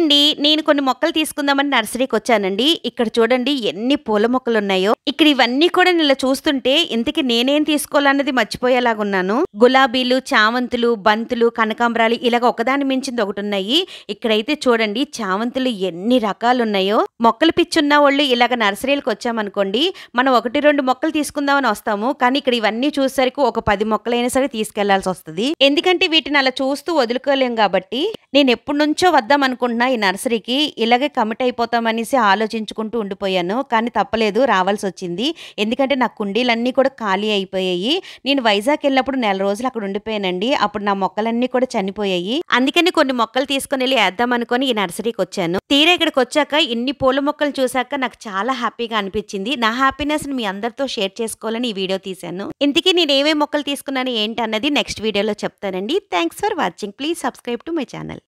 అండి నేను కొన్ని మొక్కలు తీసుకుందామని నర్సరీకి వచ్చానండి ఇక్కడ చూడండి ఎన్ని పూల మొక్కలు ఉన్నాయో ఇక్కడ ఇవన్నీ కూడా ఇలా చూస్తుంటే ఇంతకీ నేనేం తీసుకోవాలన్నది మర్చిపోయేలాగున్నాను గులాబీలు చామంతులు బంతులు కనకాంబరాలు ఇలాగ ఒకదాని మించింది ఒకటి ఉన్నాయి ఇక్కడైతే చూడండి చామంతులు ఎన్ని రకాలు ఉన్నాయో మొక్కలు పిచ్చున్న వాళ్ళు ఇలాగ నర్సరీలకు వచ్చామనుకోండి మనం ఒకటి రెండు మొక్కలు తీసుకుందామని వస్తాము కానీ ఇక్కడ ఇవన్నీ చూసేసరికి ఒక పది మొక్కలైనా సరే తీసుకెళ్లాల్సి వస్తుంది ఎందుకంటే వీటిని అలా చూస్తూ వదులుకోలేం కాబట్టి నేను ఎప్పటి నుంచో వద్దాం ఈ నర్సరీకి ఇలాగే కమిట్ అయిపోతామనేసి ఆలోచించుకుంటూ ఉండిపోయాను కానీ తప్పలేదు రావాల్సి వచ్చింది ఎందుకంటే నా కుండీలన్నీ కూడా ఖాళీ అయిపోయాయి నేను వైజాగ్ వెళ్ళినప్పుడు నెల రోజులు అక్కడ ఉండిపోయానండి అప్పుడు నా మొక్కలన్నీ కూడా చనిపోయాయి అందుకని కొన్ని మొక్కలు తీసుకుని వెళ్ళి వేద్దాం అనుకుని ఈ నర్సరీకి వచ్చాను తీరా ఇక్కడికి వచ్చాక ఇన్ని పూల మొక్కలు చూశాక నాకు చాలా హ్యాపీగా అనిపించింది నా హ్యాపీనెస్ మీ అందరితో షేర్ చేసుకోవాలని ఈ వీడియో తీశాను ఇంతకీ నేను ఏమేమి మొక్కలు తీసుకున్నాను ఏంటి అన్నది నెక్స్ట్ వీడియోలో చెప్తానండి thanks for watching please subscribe to my channel